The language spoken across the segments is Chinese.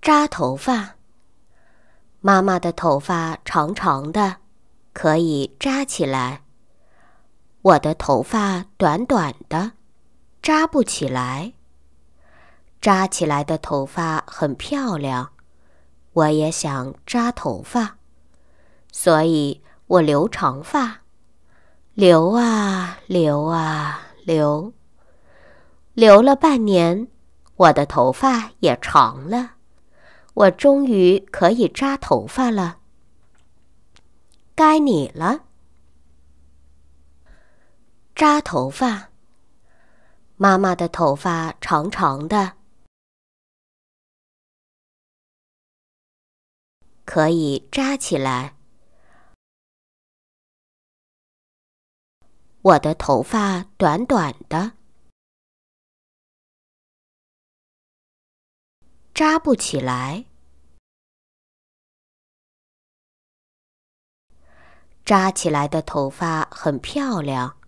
扎头发。妈妈的头发长长的，可以扎起来。我的头发短短的，扎不起来。扎起来的头发很漂亮，我也想扎头发，所以我留长发。留啊留啊留，留了半年，我的头发也长了。我终于可以扎头发了。该你了，扎头发。妈妈的头发长长的，可以扎起来。我的头发短短的。扎不起来，扎起来的头发很漂亮。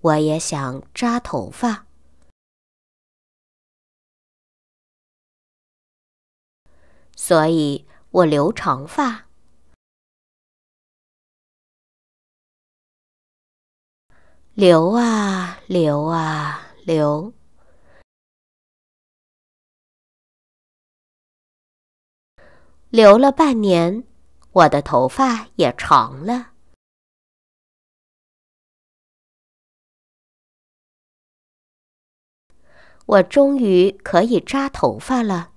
我也想扎头发，所以我留长发。留啊留啊留，留了半年，我的头发也长了，我终于可以扎头发了。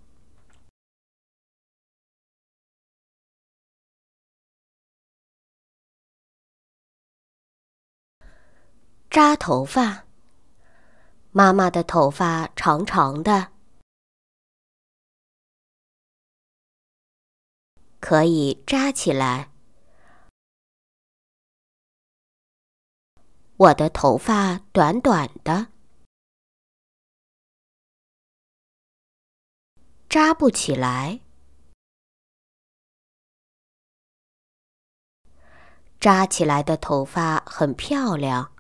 扎头发。妈妈的头发长长的，可以扎起来。我的头发短短的，扎不起来。扎起来的头发很漂亮。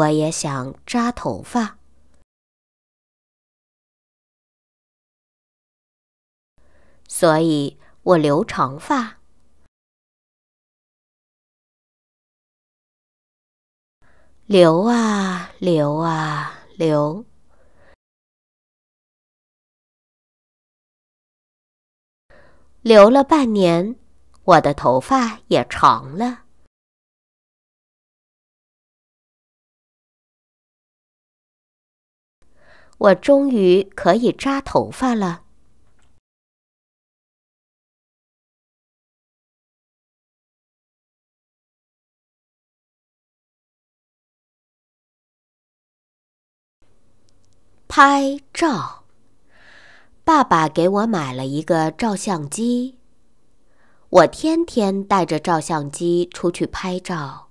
我也想扎头发，所以我留长发，留啊留啊留，留了半年，我的头发也长了。我终于可以扎头发了。拍照，爸爸给我买了一个照相机，我天天带着照相机出去拍照。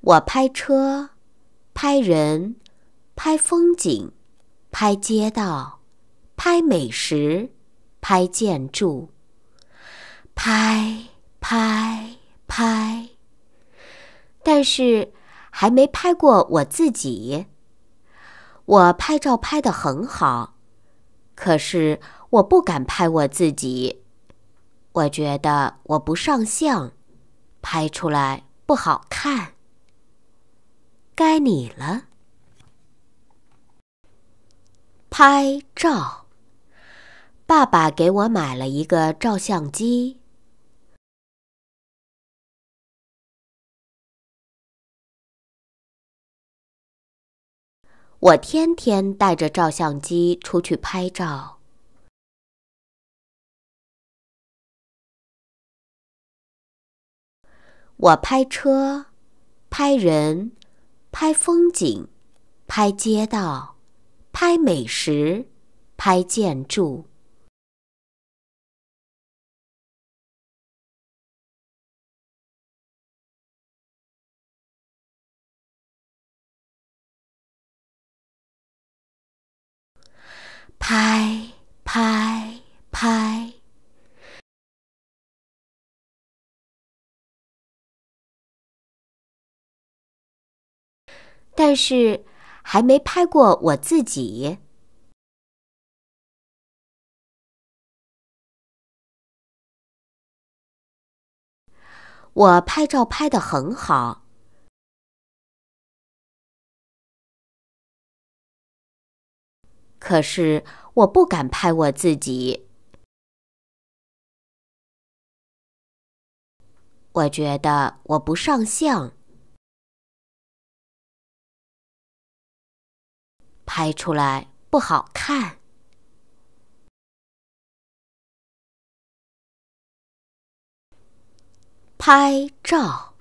我拍车，拍人，拍风景。拍街道，拍美食，拍建筑，拍拍拍。但是还没拍过我自己。我拍照拍得很好，可是我不敢拍我自己。我觉得我不上相，拍出来不好看。该你了。拍照，爸爸给我买了一个照相机。我天天带着照相机出去拍照。我拍车，拍人，拍风景，拍街道。拍美食，拍建筑，拍拍拍，但是。还没拍过我自己。我拍照拍的很好，可是我不敢拍我自己。我觉得我不上相。拍出来不好看。拍照，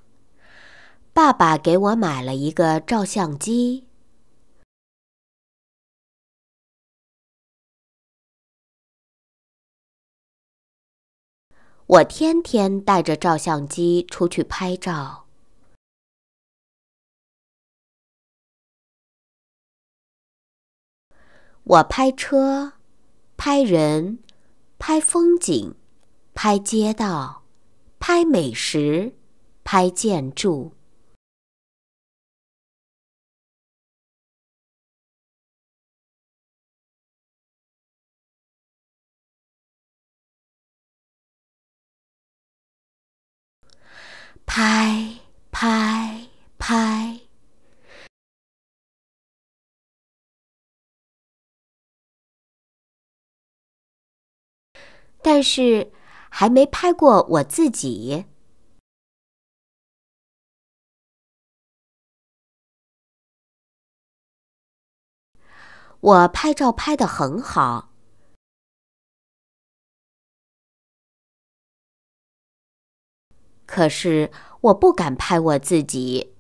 爸爸给我买了一个照相机，我天天带着照相机出去拍照。我拍车，拍人，拍风景，拍街道，拍美食，拍建筑，拍。但是，还没拍过我自己。我拍照拍的很好，可是我不敢拍我自己。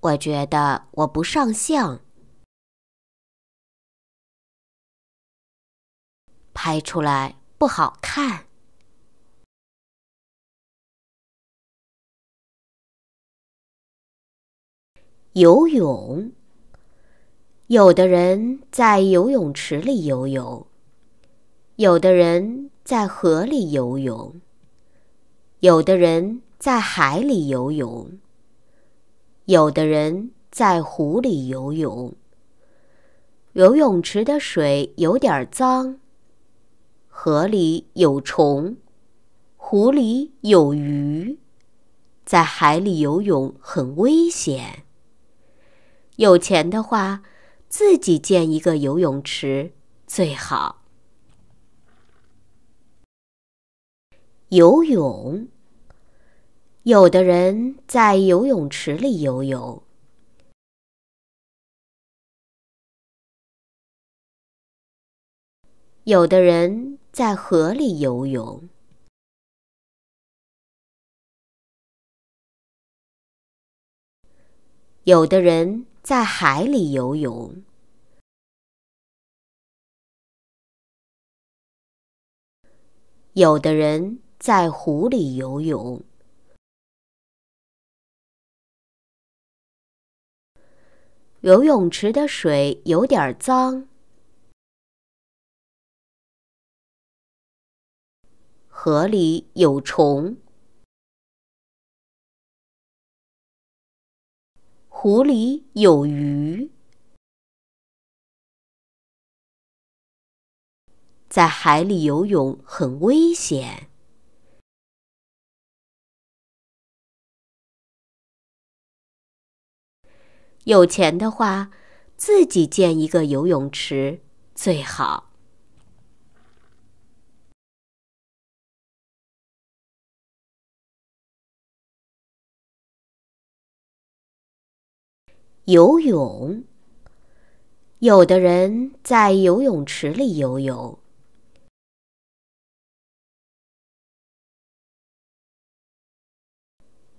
我觉得我不上相。拍出来不好看。游泳，有的人在游泳池里游泳，有的人在河里游泳，有的人在海里游泳，有的人在湖里游泳。游泳池的水有点脏。河里有虫，湖里有鱼，在海里游泳很危险。有钱的话，自己建一个游泳池最好。游泳，有的人在游泳池里游泳，有的人。在河里游泳，有的人在海里游泳，有的人在湖里游泳。游泳池的水有点脏。河里有虫，湖里有鱼，在海里游泳很危险。有钱的话，自己建一个游泳池最好。游泳，有的人在游泳池里游泳，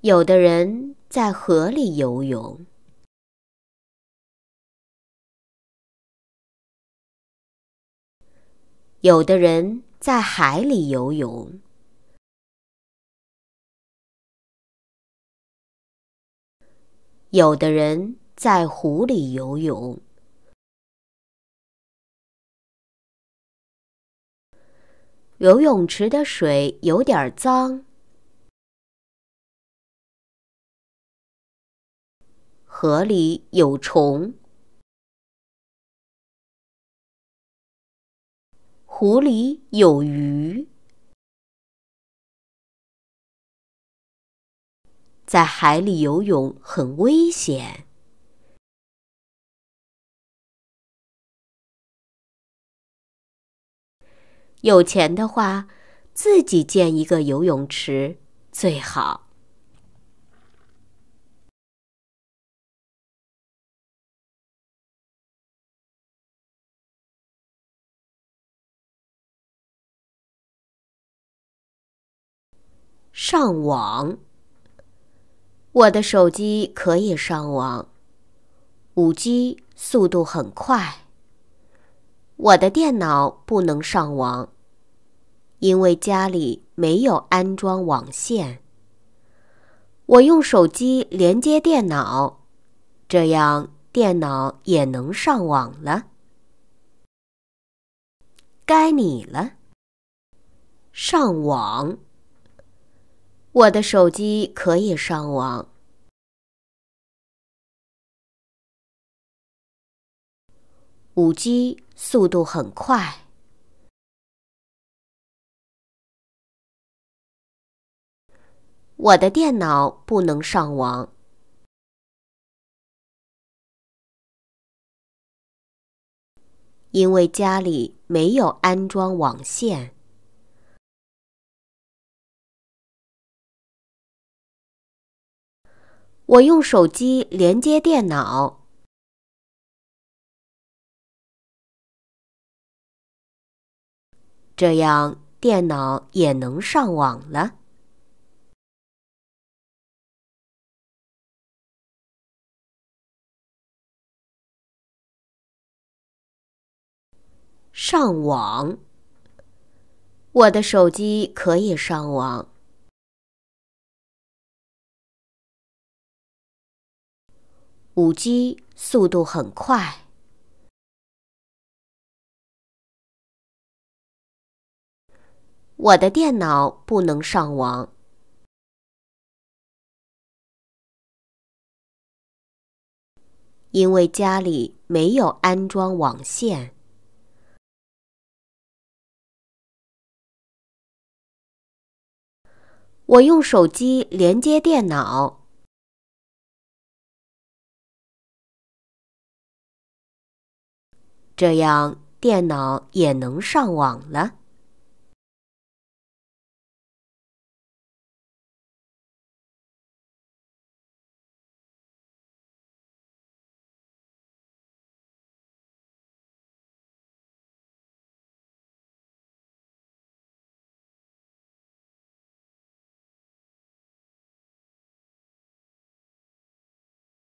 有的人在河里游泳，有的人在海里游泳，有的人。在湖里游泳，游泳池的水有点脏。河里有虫，湖里有鱼。在海里游泳很危险。有钱的话，自己建一个游泳池最好。上网，我的手机可以上网，五 G 速度很快。我的电脑不能上网，因为家里没有安装网线。我用手机连接电脑，这样电脑也能上网了。该你了，上网。我的手机可以上网。五 G 速度很快。我的电脑不能上网，因为家里没有安装网线。我用手机连接电脑。这样，电脑也能上网了。上网，我的手机可以上网，五 G 速度很快。我的电脑不能上网，因为家里没有安装网线。我用手机连接电脑，这样电脑也能上网了。